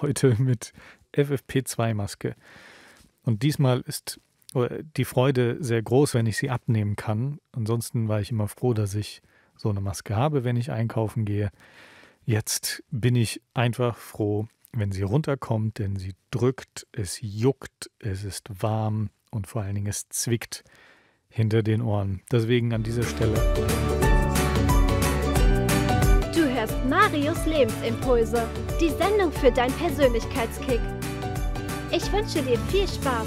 heute mit FFP2-Maske. Und diesmal ist die Freude sehr groß, wenn ich sie abnehmen kann. Ansonsten war ich immer froh, dass ich so eine Maske habe, wenn ich einkaufen gehe. Jetzt bin ich einfach froh, wenn sie runterkommt, denn sie drückt, es juckt, es ist warm und vor allen Dingen es zwickt hinter den Ohren. Deswegen an dieser Stelle. Marius Lebensimpulse, die Sendung für deinen Persönlichkeitskick. Ich wünsche dir viel Spaß.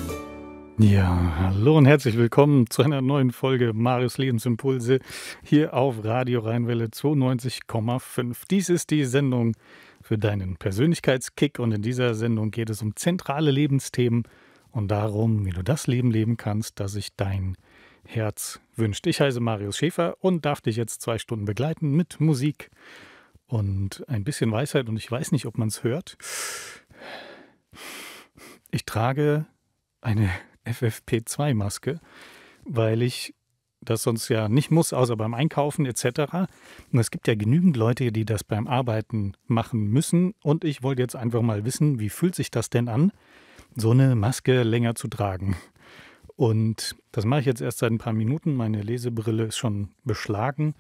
Ja, hallo und herzlich willkommen zu einer neuen Folge Marius Lebensimpulse hier auf Radio Rheinwelle 92,5. Dies ist die Sendung für deinen Persönlichkeitskick und in dieser Sendung geht es um zentrale Lebensthemen und darum, wie du das Leben leben kannst, das sich dein Herz wünscht. Ich heiße Marius Schäfer und darf dich jetzt zwei Stunden begleiten mit Musik und ein bisschen Weisheit und ich weiß nicht, ob man es hört. Ich trage eine FFP2-Maske, weil ich das sonst ja nicht muss, außer beim Einkaufen etc. Und es gibt ja genügend Leute, die das beim Arbeiten machen müssen. Und ich wollte jetzt einfach mal wissen, wie fühlt sich das denn an, so eine Maske länger zu tragen? Und das mache ich jetzt erst seit ein paar Minuten. Meine Lesebrille ist schon beschlagen.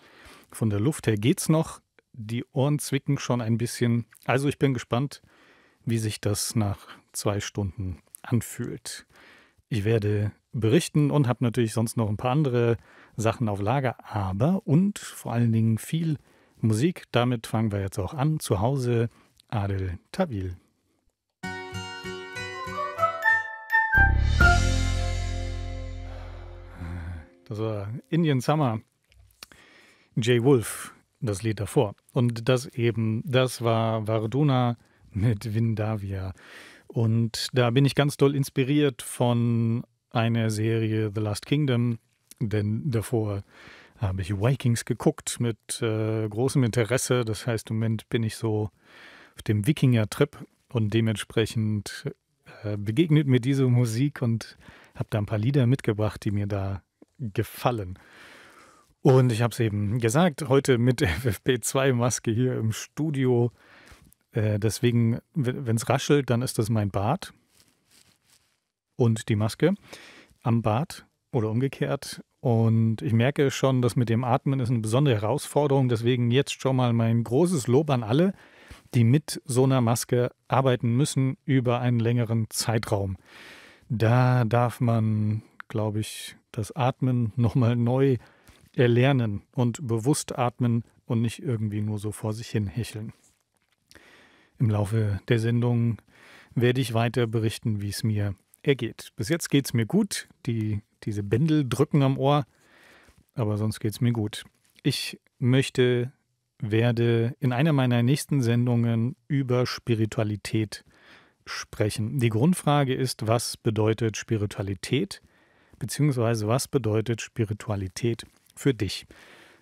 Von der Luft her geht's noch die Ohren zwicken schon ein bisschen. Also ich bin gespannt, wie sich das nach zwei Stunden anfühlt. Ich werde berichten und habe natürlich sonst noch ein paar andere Sachen auf Lager, aber und vor allen Dingen viel Musik. Damit fangen wir jetzt auch an. Zu Hause Adel Tabil. Das war Indian Summer. Jay Wolf das Lied davor. Und das eben, das war Varduna mit Vindavia. Und da bin ich ganz doll inspiriert von einer Serie The Last Kingdom, denn davor habe ich Vikings geguckt mit äh, großem Interesse. Das heißt, im Moment bin ich so auf dem Wikinger-Trip und dementsprechend äh, begegnet mir diese Musik und habe da ein paar Lieder mitgebracht, die mir da gefallen. Und ich habe es eben gesagt, heute mit FFP2-Maske hier im Studio. Äh, deswegen, wenn es raschelt, dann ist das mein Bart und die Maske am Bart oder umgekehrt. Und ich merke schon, dass mit dem Atmen ist eine besondere Herausforderung. Deswegen jetzt schon mal mein großes Lob an alle, die mit so einer Maske arbeiten müssen über einen längeren Zeitraum. Da darf man, glaube ich, das Atmen nochmal neu erlernen und bewusst atmen und nicht irgendwie nur so vor sich hin hecheln. Im Laufe der Sendung werde ich weiter berichten, wie es mir ergeht. Bis jetzt geht es mir gut. Die, diese Bändel drücken am Ohr, aber sonst geht es mir gut. Ich möchte, werde in einer meiner nächsten Sendungen über Spiritualität sprechen. Die Grundfrage ist, was bedeutet Spiritualität? Beziehungsweise was bedeutet Spiritualität für dich.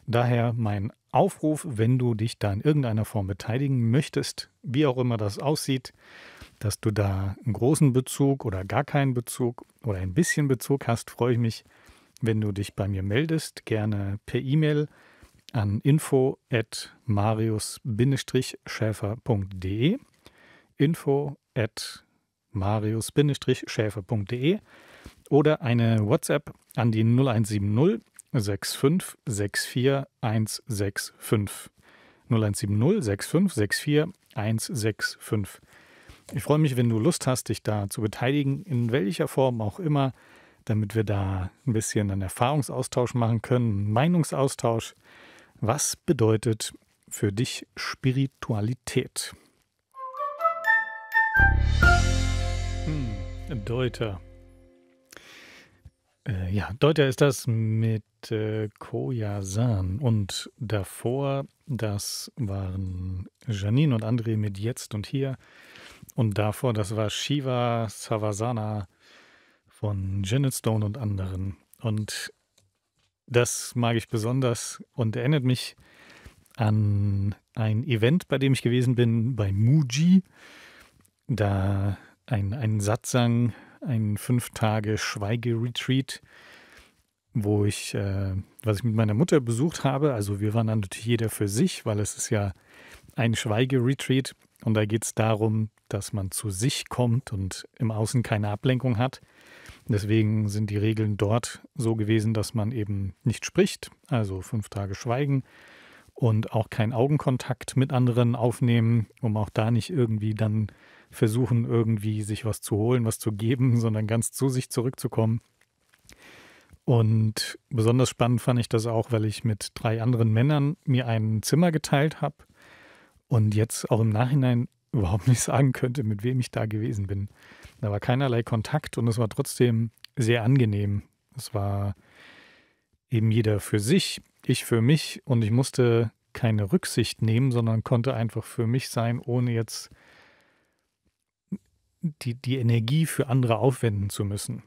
Daher mein Aufruf, wenn du dich da in irgendeiner Form beteiligen möchtest, wie auch immer das aussieht, dass du da einen großen Bezug oder gar keinen Bezug oder ein bisschen Bezug hast, freue ich mich, wenn du dich bei mir meldest, gerne per E-Mail an info at marius schäferde info at marius schäferde oder eine WhatsApp an die 0170 65 64 165. 0170 65 64 165. Ich freue mich, wenn du Lust hast, dich da zu beteiligen, in welcher Form auch immer, damit wir da ein bisschen einen Erfahrungsaustausch machen können, einen Meinungsaustausch. Was bedeutet für dich Spiritualität? Hm, Deuter. Äh, ja, Deuter ist das mit äh, San. Und davor, das waren Janine und André mit Jetzt und Hier. Und davor, das war Shiva Savasana von Janet Stone und anderen. Und das mag ich besonders und erinnert mich an ein Event, bei dem ich gewesen bin, bei Muji. Da ein, ein Satsang ein fünf Tage Schweigeretreat, wo ich, äh, was ich mit meiner Mutter besucht habe. Also wir waren dann natürlich jeder für sich, weil es ist ja ein Schweigeretreat und da geht es darum, dass man zu sich kommt und im Außen keine Ablenkung hat. Deswegen sind die Regeln dort so gewesen, dass man eben nicht spricht, also fünf Tage Schweigen und auch keinen Augenkontakt mit anderen aufnehmen, um auch da nicht irgendwie dann versuchen, irgendwie sich was zu holen, was zu geben, sondern ganz zu sich zurückzukommen. Und besonders spannend fand ich das auch, weil ich mit drei anderen Männern mir ein Zimmer geteilt habe und jetzt auch im Nachhinein überhaupt nicht sagen könnte, mit wem ich da gewesen bin. Da war keinerlei Kontakt und es war trotzdem sehr angenehm. Es war eben jeder für sich, ich für mich und ich musste keine Rücksicht nehmen, sondern konnte einfach für mich sein, ohne jetzt die, die Energie für andere aufwenden zu müssen.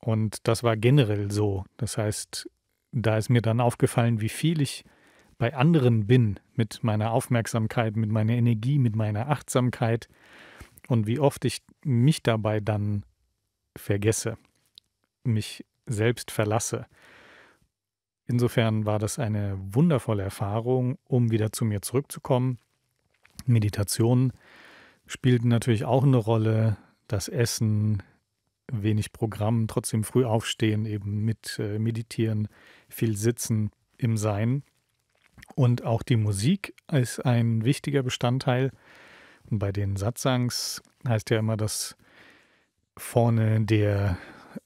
Und das war generell so. Das heißt, da ist mir dann aufgefallen, wie viel ich bei anderen bin mit meiner Aufmerksamkeit, mit meiner Energie, mit meiner Achtsamkeit und wie oft ich mich dabei dann vergesse, mich selbst verlasse. Insofern war das eine wundervolle Erfahrung, um wieder zu mir zurückzukommen. Meditationen spielten natürlich auch eine Rolle. Das Essen, wenig Programm, trotzdem früh aufstehen, eben mit äh, meditieren, viel sitzen im Sein. Und auch die Musik ist ein wichtiger Bestandteil. Und bei den Satsangs heißt ja immer, dass vorne der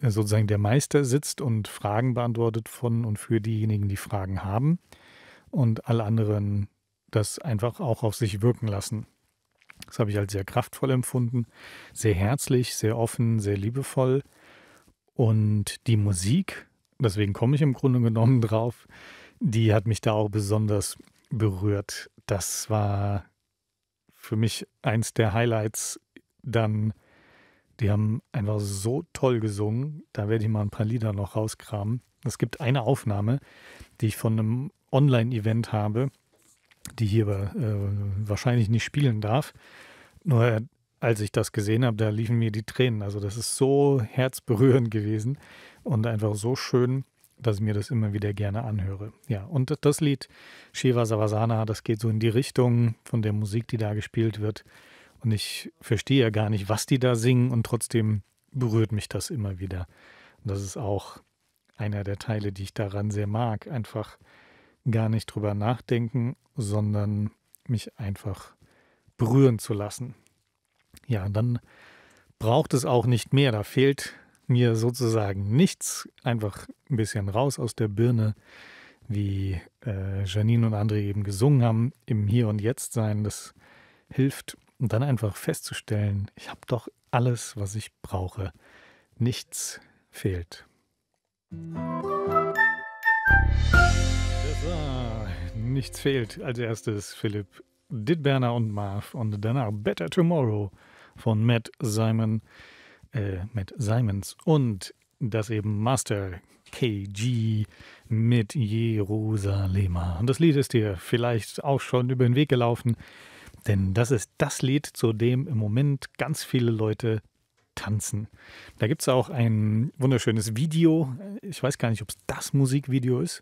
sozusagen der Meister sitzt und Fragen beantwortet von und für diejenigen, die Fragen haben und alle anderen das einfach auch auf sich wirken lassen. Das habe ich als sehr kraftvoll empfunden, sehr herzlich, sehr offen, sehr liebevoll. Und die Musik, deswegen komme ich im Grunde genommen drauf, die hat mich da auch besonders berührt. Das war für mich eins der Highlights. Dann, die haben einfach so toll gesungen. Da werde ich mal ein paar Lieder noch rauskramen. Es gibt eine Aufnahme, die ich von einem Online-Event habe die hier äh, wahrscheinlich nicht spielen darf. Nur äh, als ich das gesehen habe, da liefen mir die Tränen. Also das ist so herzberührend gewesen und einfach so schön, dass ich mir das immer wieder gerne anhöre. Ja, und das Lied Shiva Savasana, das geht so in die Richtung von der Musik, die da gespielt wird. Und ich verstehe ja gar nicht, was die da singen und trotzdem berührt mich das immer wieder. Und das ist auch einer der Teile, die ich daran sehr mag. Einfach gar nicht drüber nachdenken, sondern mich einfach berühren zu lassen. Ja, dann braucht es auch nicht mehr. Da fehlt mir sozusagen nichts. Einfach ein bisschen raus aus der Birne, wie äh, Janine und André eben gesungen haben, im Hier und Jetzt sein. Das hilft. Und dann einfach festzustellen, ich habe doch alles, was ich brauche. Nichts fehlt. Musik so, nichts fehlt. Als erstes Philipp Dittberner und Marv und danach Better Tomorrow von Matt Simon, äh, Matt Simons und das eben Master KG mit Jerusalem. Und das Lied ist dir vielleicht auch schon über den Weg gelaufen, denn das ist das Lied, zu dem im Moment ganz viele Leute tanzen. Da gibt es auch ein wunderschönes Video. Ich weiß gar nicht, ob es das Musikvideo ist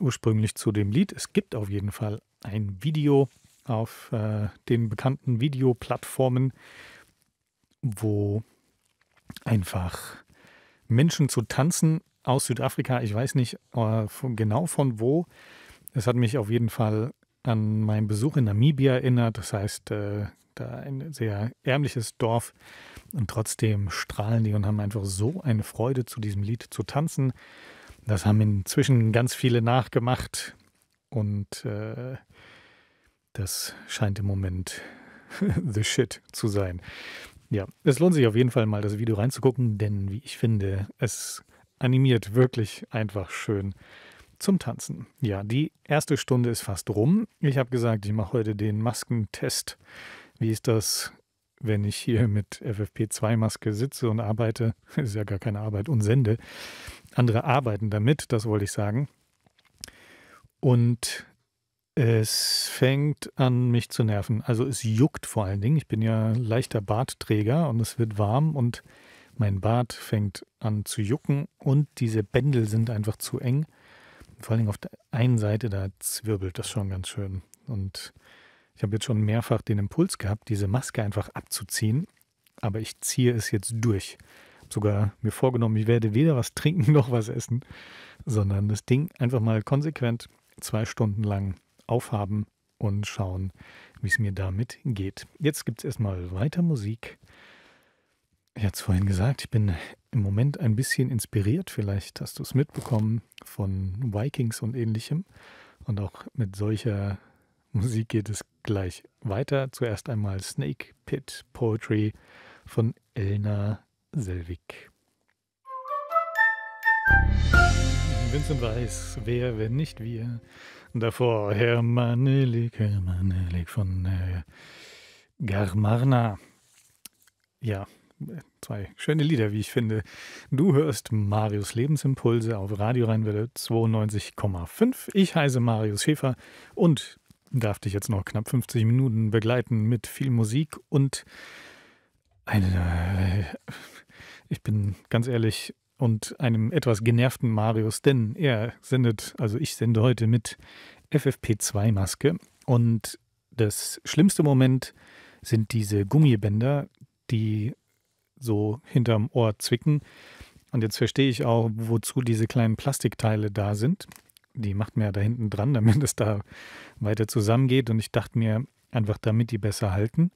ursprünglich zu dem Lied. Es gibt auf jeden Fall ein Video auf äh, den bekannten Videoplattformen, wo einfach Menschen zu tanzen aus Südafrika. Ich weiß nicht äh, von, genau von wo. Es hat mich auf jeden Fall an meinen Besuch in Namibia erinnert. Das heißt, äh, da ein sehr ärmliches Dorf. Und trotzdem strahlen die und haben einfach so eine Freude, zu diesem Lied zu tanzen. Das haben inzwischen ganz viele nachgemacht und äh, das scheint im Moment the shit zu sein. Ja, es lohnt sich auf jeden Fall mal, das Video reinzugucken, denn wie ich finde, es animiert wirklich einfach schön zum Tanzen. Ja, die erste Stunde ist fast rum. Ich habe gesagt, ich mache heute den Maskentest. Wie ist das, wenn ich hier mit FFP2-Maske sitze und arbeite? Ist ja gar keine Arbeit und sende andere arbeiten damit, das wollte ich sagen. Und es fängt an, mich zu nerven. Also es juckt vor allen Dingen. Ich bin ja leichter Bartträger und es wird warm und mein Bart fängt an zu jucken und diese Bändel sind einfach zu eng. Vor allen Dingen auf der einen Seite, da zwirbelt das schon ganz schön. Und ich habe jetzt schon mehrfach den Impuls gehabt, diese Maske einfach abzuziehen, aber ich ziehe es jetzt durch sogar mir vorgenommen, ich werde weder was trinken noch was essen, sondern das Ding einfach mal konsequent zwei Stunden lang aufhaben und schauen, wie es mir damit geht. Jetzt gibt es erstmal weiter Musik. Ich hatte es vorhin gesagt, ich bin im Moment ein bisschen inspiriert, vielleicht hast du es mitbekommen, von Vikings und ähnlichem. Und auch mit solcher Musik geht es gleich weiter. Zuerst einmal Snake Pit Poetry von Elna Selvig. Vincent Weiß, wer, wenn nicht wir. Davor Herr Manelik, Herr Manelik von äh, Garmarna. Ja, zwei schöne Lieder, wie ich finde. Du hörst Marius Lebensimpulse auf Radio Rheinwelle 92,5. Ich heiße Marius Schäfer und darf dich jetzt noch knapp 50 Minuten begleiten mit viel Musik und einer. Äh, ich bin ganz ehrlich und einem etwas genervten Marius, denn er sendet, also ich sende heute mit FFP2-Maske. Und das schlimmste Moment sind diese Gummibänder, die so hinterm Ohr zwicken. Und jetzt verstehe ich auch, wozu diese kleinen Plastikteile da sind. Die macht mir ja da hinten dran, damit es da weiter zusammengeht. Und ich dachte mir einfach, damit die besser halten.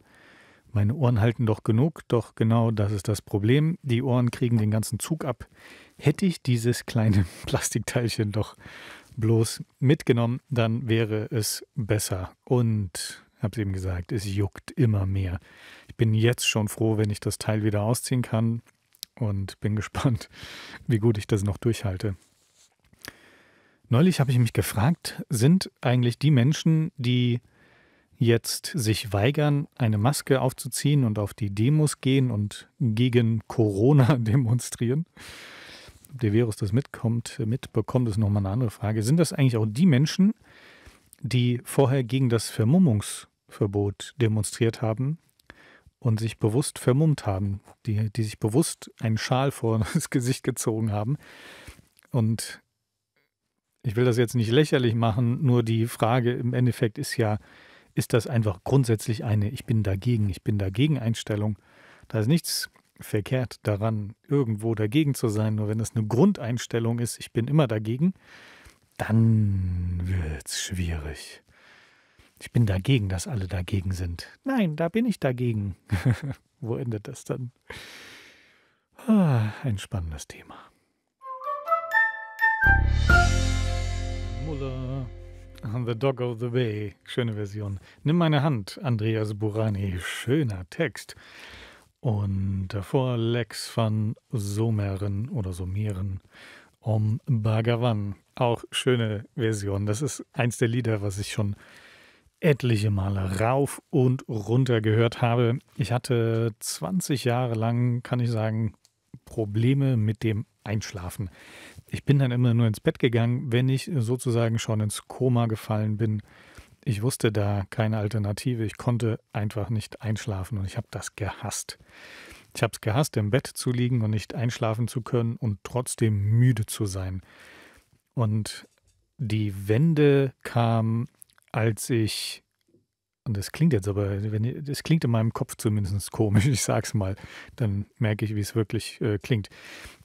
Meine Ohren halten doch genug, doch genau das ist das Problem. Die Ohren kriegen den ganzen Zug ab. Hätte ich dieses kleine Plastikteilchen doch bloß mitgenommen, dann wäre es besser. Und, hab's eben gesagt, es juckt immer mehr. Ich bin jetzt schon froh, wenn ich das Teil wieder ausziehen kann und bin gespannt, wie gut ich das noch durchhalte. Neulich habe ich mich gefragt, sind eigentlich die Menschen, die jetzt sich weigern, eine Maske aufzuziehen und auf die Demos gehen und gegen Corona demonstrieren. Ob der Virus das mitkommt, mitbekommt, ist nochmal eine andere Frage. Sind das eigentlich auch die Menschen, die vorher gegen das Vermummungsverbot demonstriert haben und sich bewusst vermummt haben, die, die sich bewusst einen Schal vor das Gesicht gezogen haben und ich will das jetzt nicht lächerlich machen, nur die Frage im Endeffekt ist ja, ist das einfach grundsätzlich eine Ich bin dagegen, ich bin dagegen Einstellung. Da ist nichts verkehrt daran, irgendwo dagegen zu sein. Nur wenn das eine Grundeinstellung ist, ich bin immer dagegen, dann wird es schwierig. Ich bin dagegen, dass alle dagegen sind. Nein, da bin ich dagegen. Wo endet das dann? Ah, ein spannendes Thema. Muller. The Dog of the Bay, schöne Version. Nimm meine Hand, Andreas Burani, schöner Text. Und davor Lex van Someren oder Somieren Om Bhagavan, auch schöne Version. Das ist eins der Lieder, was ich schon etliche Male rauf und runter gehört habe. Ich hatte 20 Jahre lang, kann ich sagen, Probleme mit dem einschlafen. Ich bin dann immer nur ins Bett gegangen, wenn ich sozusagen schon ins Koma gefallen bin. Ich wusste da keine Alternative. Ich konnte einfach nicht einschlafen und ich habe das gehasst. Ich habe es gehasst, im Bett zu liegen und nicht einschlafen zu können und trotzdem müde zu sein. Und die Wende kam, als ich und das klingt jetzt aber, wenn, das klingt in meinem Kopf zumindest komisch, ich sag's mal, dann merke ich, wie es wirklich äh, klingt.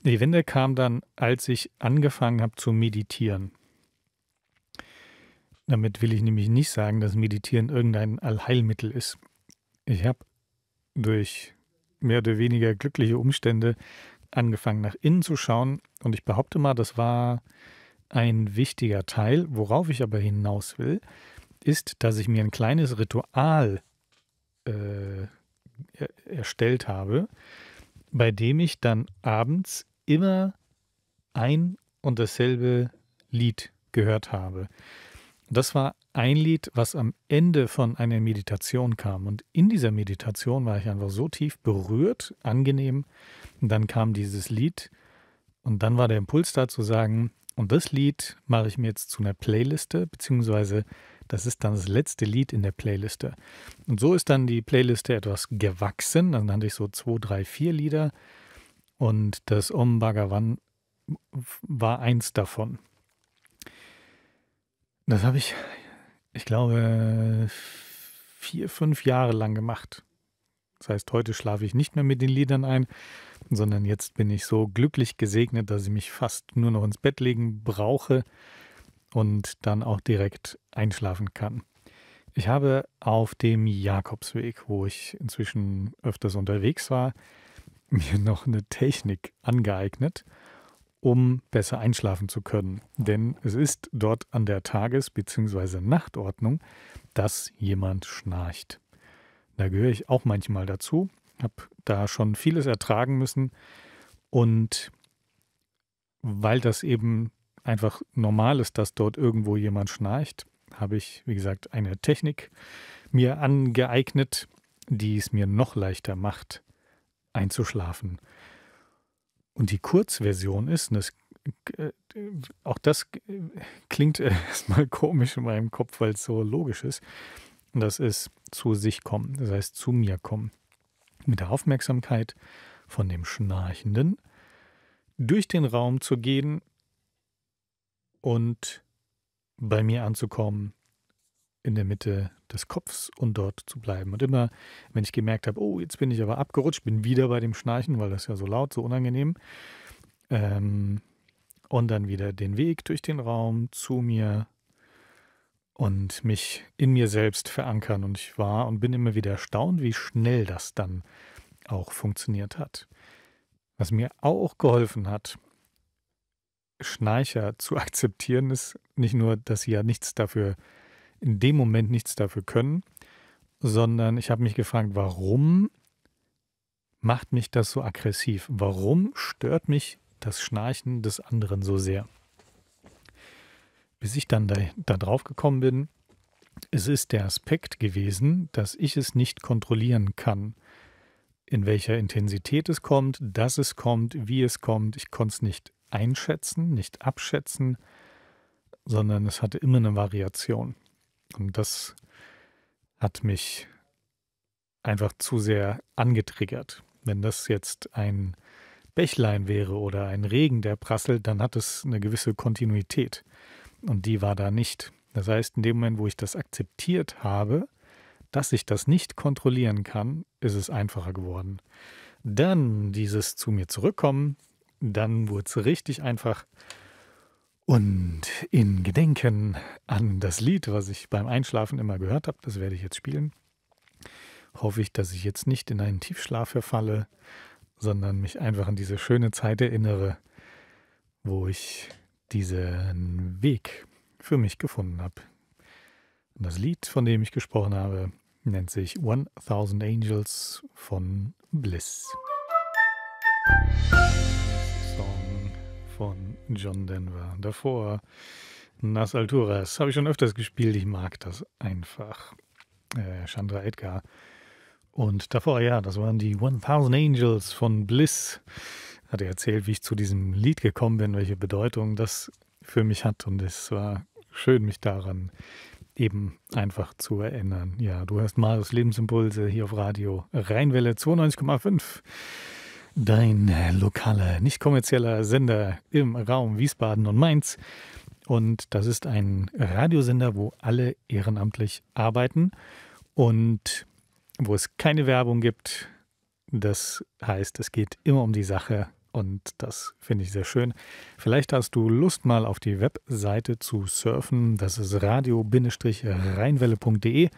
Die Wende kam dann, als ich angefangen habe zu meditieren. Damit will ich nämlich nicht sagen, dass Meditieren irgendein Allheilmittel ist. Ich habe durch mehr oder weniger glückliche Umstände angefangen, nach innen zu schauen. Und ich behaupte mal, das war ein wichtiger Teil. Worauf ich aber hinaus will, ist, dass ich mir ein kleines Ritual äh, erstellt habe, bei dem ich dann abends immer ein und dasselbe Lied gehört habe. Das war ein Lied, was am Ende von einer Meditation kam. Und in dieser Meditation war ich einfach so tief berührt, angenehm. Und dann kam dieses Lied. Und dann war der Impuls da zu sagen, und das Lied mache ich mir jetzt zu einer Playliste, beziehungsweise das ist dann das letzte Lied in der Playliste. Und so ist dann die Playliste etwas gewachsen. Dann hatte ich so zwei, drei, vier Lieder. Und das Om Bhagavan war eins davon. Das habe ich, ich glaube, vier, fünf Jahre lang gemacht. Das heißt, heute schlafe ich nicht mehr mit den Liedern ein, sondern jetzt bin ich so glücklich gesegnet, dass ich mich fast nur noch ins Bett legen brauche und dann auch direkt einschlafen kann. Ich habe auf dem Jakobsweg, wo ich inzwischen öfters unterwegs war, mir noch eine Technik angeeignet, um besser einschlafen zu können. Denn es ist dort an der Tages- bzw. Nachtordnung, dass jemand schnarcht. Da gehöre ich auch manchmal dazu, habe da schon vieles ertragen müssen und weil das eben einfach normal ist, dass dort irgendwo jemand schnarcht, habe ich, wie gesagt, eine Technik mir angeeignet, die es mir noch leichter macht, einzuschlafen. Und die Kurzversion ist, und das, äh, auch das äh, klingt erstmal komisch in meinem Kopf, weil es so logisch ist, das ist zu sich kommen, das heißt zu mir kommen. Mit der Aufmerksamkeit von dem Schnarchenden durch den Raum zu gehen, und bei mir anzukommen in der Mitte des Kopfs und dort zu bleiben. Und immer, wenn ich gemerkt habe, oh, jetzt bin ich aber abgerutscht, bin wieder bei dem Schnarchen, weil das ist ja so laut, so unangenehm. Ähm, und dann wieder den Weg durch den Raum zu mir und mich in mir selbst verankern. Und ich war und bin immer wieder erstaunt, wie schnell das dann auch funktioniert hat. Was mir auch geholfen hat, Schnarcher zu akzeptieren ist nicht nur, dass sie ja nichts dafür, in dem Moment nichts dafür können, sondern ich habe mich gefragt, warum macht mich das so aggressiv? Warum stört mich das Schnarchen des anderen so sehr? Bis ich dann da, da drauf gekommen bin, es ist der Aspekt gewesen, dass ich es nicht kontrollieren kann in welcher Intensität es kommt, dass es kommt, wie es kommt. Ich konnte es nicht einschätzen, nicht abschätzen, sondern es hatte immer eine Variation. Und das hat mich einfach zu sehr angetriggert. Wenn das jetzt ein Bächlein wäre oder ein Regen, der prasselt, dann hat es eine gewisse Kontinuität. Und die war da nicht. Das heißt, in dem Moment, wo ich das akzeptiert habe, dass ich das nicht kontrollieren kann, ist es einfacher geworden. Dann dieses zu mir zurückkommen, dann wurde es richtig einfach. Und in Gedenken an das Lied, was ich beim Einschlafen immer gehört habe, das werde ich jetzt spielen, hoffe ich, dass ich jetzt nicht in einen Tiefschlaf verfalle, sondern mich einfach an diese schöne Zeit erinnere, wo ich diesen Weg für mich gefunden habe. Und das Lied, von dem ich gesprochen habe, nennt sich 1000 Angels von Bliss. Musik von John Denver. Davor Nas Alturas. Habe ich schon öfters gespielt. Ich mag das einfach. Äh, Chandra Edgar. Und davor, ja, das waren die 1000 Angels von Bliss. Hat er erzählt, wie ich zu diesem Lied gekommen bin, welche Bedeutung das für mich hat. Und es war schön, mich daran eben einfach zu erinnern. Ja, du hörst Marius Lebensimpulse hier auf Radio Rheinwelle 92,5 dein äh, lokaler, nicht kommerzieller Sender im Raum Wiesbaden und Mainz. Und das ist ein Radiosender, wo alle ehrenamtlich arbeiten und wo es keine Werbung gibt. Das heißt, es geht immer um die Sache und das finde ich sehr schön. Vielleicht hast du Lust, mal auf die Webseite zu surfen. Das ist radio-rheinwelle.de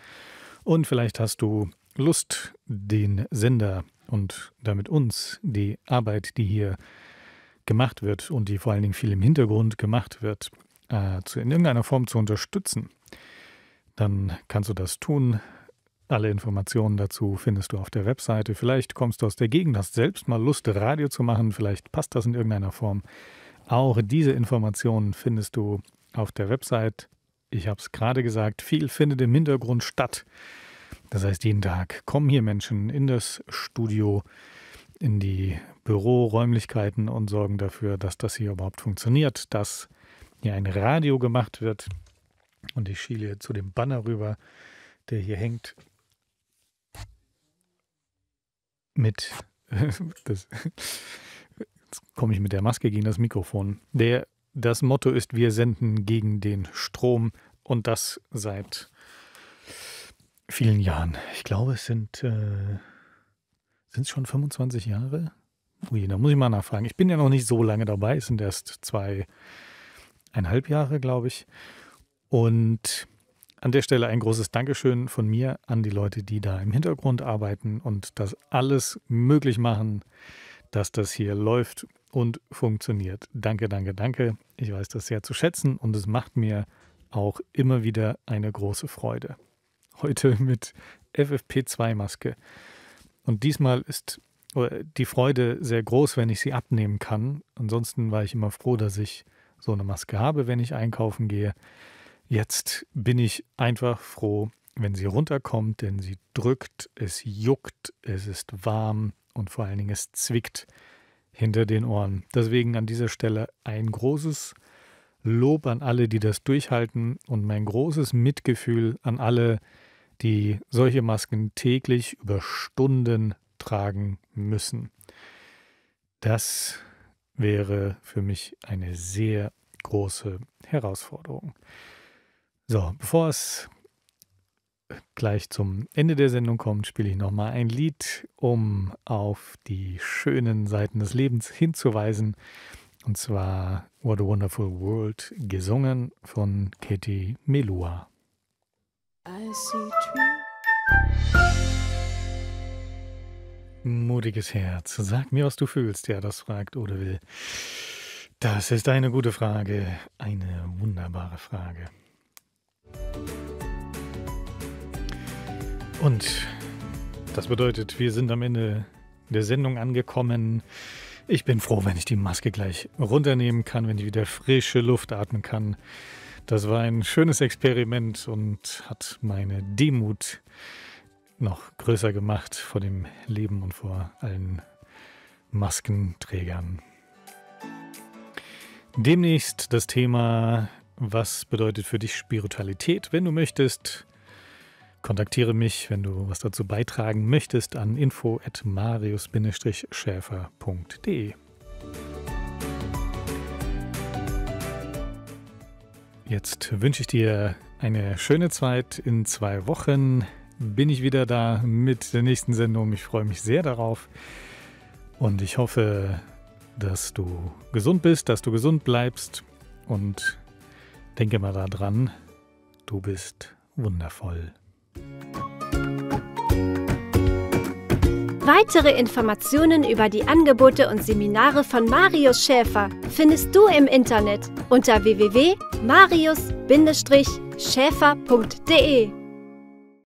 und vielleicht hast du Lust, den Sender zu und damit uns die Arbeit, die hier gemacht wird und die vor allen Dingen viel im Hintergrund gemacht wird, äh, zu, in irgendeiner Form zu unterstützen, dann kannst du das tun. Alle Informationen dazu findest du auf der Webseite. Vielleicht kommst du aus der Gegend, hast selbst mal Lust, Radio zu machen. Vielleicht passt das in irgendeiner Form. Auch diese Informationen findest du auf der Website. Ich habe es gerade gesagt, viel findet im Hintergrund statt. Das heißt, jeden Tag kommen hier Menschen in das Studio, in die Büroräumlichkeiten und sorgen dafür, dass das hier überhaupt funktioniert, dass hier ein Radio gemacht wird. Und ich schiele zu dem Banner rüber, der hier hängt. Mit. das, jetzt komme ich mit der Maske gegen das Mikrofon. Der, das Motto ist: Wir senden gegen den Strom. Und das seit vielen Jahren. Ich glaube, es sind äh, schon 25 Jahre. Ui, oh da muss ich mal nachfragen. Ich bin ja noch nicht so lange dabei. Es sind erst zweieinhalb Jahre, glaube ich. Und an der Stelle ein großes Dankeschön von mir an die Leute, die da im Hintergrund arbeiten und das alles möglich machen, dass das hier läuft und funktioniert. Danke, danke, danke. Ich weiß das sehr zu schätzen und es macht mir auch immer wieder eine große Freude heute mit FFP2-Maske. Und diesmal ist oh, die Freude sehr groß, wenn ich sie abnehmen kann. Ansonsten war ich immer froh, dass ich so eine Maske habe, wenn ich einkaufen gehe. Jetzt bin ich einfach froh, wenn sie runterkommt, denn sie drückt, es juckt, es ist warm und vor allen Dingen es zwickt hinter den Ohren. Deswegen an dieser Stelle ein großes Lob an alle, die das durchhalten und mein großes Mitgefühl an alle, die die solche Masken täglich über Stunden tragen müssen. Das wäre für mich eine sehr große Herausforderung. So, bevor es gleich zum Ende der Sendung kommt, spiele ich nochmal ein Lied, um auf die schönen Seiten des Lebens hinzuweisen. Und zwar What a Wonderful World, gesungen von Katie Melua. I see trees. Mutiges Herz, sag mir, was du fühlst, der das fragt oder will. Das ist eine gute Frage, eine wunderbare Frage. Und das bedeutet, wir sind am Ende der Sendung angekommen. Ich bin froh, wenn ich die Maske gleich runternehmen kann, wenn ich wieder frische Luft atmen kann. Das war ein schönes Experiment und hat meine Demut noch größer gemacht vor dem Leben und vor allen Maskenträgern. Demnächst das Thema, was bedeutet für dich Spiritualität? Wenn du möchtest, kontaktiere mich, wenn du was dazu beitragen möchtest, an info at marius-schäfer.de. Jetzt wünsche ich dir eine schöne Zeit. In zwei Wochen bin ich wieder da mit der nächsten Sendung. Ich freue mich sehr darauf und ich hoffe, dass du gesund bist, dass du gesund bleibst und denke mal daran, du bist wundervoll. Weitere Informationen über die Angebote und Seminare von Marius Schäfer findest du im Internet unter www.marius-schäfer.de.